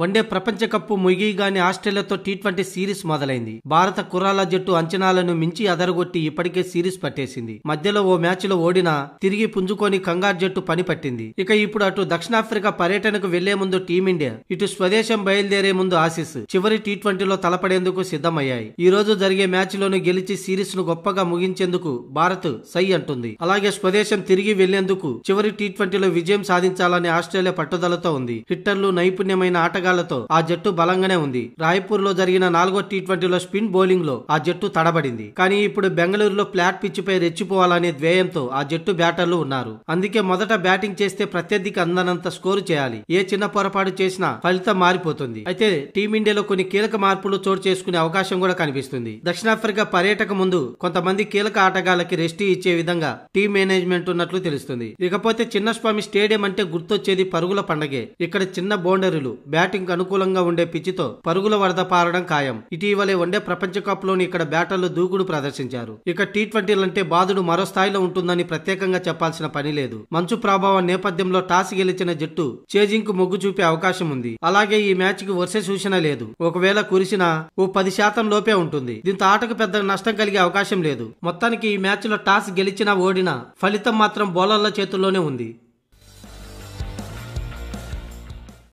one day ప్రపంచ cup ముగియగానే ఆస్ట్రేలియాతో టీ ట్వంటీ సిరీస్ మొదలైంది భారత కుర్రాల జట్టు అంచనాలను మించి అదరగొట్టి ఇప్పటికే సిరీస్ పట్టేసింది మధ్యలో ఓ మ్యాచ్ లో ఓడినా తిరిగి పుంజుకొని కంగారు జట్టు పని పట్టింది ఇక ఇప్పుడు అటు దక్షిణాఫ్రికా పర్యటనకు వెళ్లే ముందు టీమిండియా ఇటు స్వదేశం బయలుదేరే ముందు ఆశీస్ చివరి టీ ట్వంటీలో తలపడేందుకు సిద్ధమయ్యాయి ఈ రోజు జరిగే మ్యాచ్ లోను గెలిచి సిరీస్ ను గొప్పగా ముగించేందుకు భారత్ సై అంటుంది అలాగే స్వదేశం తిరిగి వెళ్లేందుకు చివరి టీ ట్వంటీలో విజయం సాధించాలని ఆస్ట్రేలియా పట్టుదలతో ఉంది హిట్టర్లు నైపుణ్యమైన ఆటగా మార్గాలతో ఆ జట్టు బలంగానే ఉంది రాయ్పూర్ లో జరిగిన నాలుగో టీ ట్వంటీలో స్పిన్ బౌలింగ్ లో ఆ జట్టు తడబడింది కానీ ఇప్పుడు బెంగళూరులో ఫ్లాట్ పిచ్చిపై రెచ్చిపోవాలనే ధ్యేయంతో ఆ జట్టు బ్యాటర్లు ఉన్నారు అందుకే మొదట బ్యాటింగ్ చేస్తే ప్రత్యర్థికి అందనంత స్కోరు చేయాలి ఏ చిన్న పొరపాటు చేసినా ఫలితం మారిపోతుంది అయితే టీమిండియాలో కొన్ని కీలక మార్పులు చోటు చేసుకునే అవకాశం కూడా కనిపిస్తుంది దక్షిణాఫ్రికా పర్యటక ముందు కొంతమంది కీలక ఆటగాళ్లకి రెస్ట్ ఇచ్చే విధంగా టీమ్ మేనేజ్మెంట్ ఉన్నట్లు తెలుస్తుంది ఇకపోతే చిన్నస్వామి స్టేడియం అంటే గుర్తొచ్చేది పరుగుల పండగే ఇక్కడ చిన్న బౌండరీలు బ్యాటింగ్ బ్యాటింగ్ అనుకూలంగా ఉండే పిచ్చితో పరుగుల వరద పారడం ఖాయం ఇటీవలే వన్డే ప్రపంచ కప్ లోని ఇక్కడ బ్యాటర్లు దూకుడు ప్రదర్శించారు ఇక టీ ట్వంటీలంటే బాధుడు మరో స్థాయిలో ఉంటుందని ప్రత్యేకంగా చెప్పాల్సిన పని లేదు మంచు ప్రభావం నేపథ్యంలో టాస్ గెలిచిన జట్టు చేజింగ్ కు మొగ్గు చూపే అవకాశం ఉంది అలాగే ఈ మ్యాచ్ కి వరుస సూచన లేదు ఒకవేళ కురిసినా ఓ పది శాతం లోపే ఉంటుంది దీంతో ఆటకు పెద్ద నష్టం కలిగే అవకాశం లేదు మొత్తానికి ఈ మ్యాచ్ లో టాస్ గెలిచినా ఓడినా ఫలితం మాత్రం బౌలర్ల చేతుల్లోనే ఉంది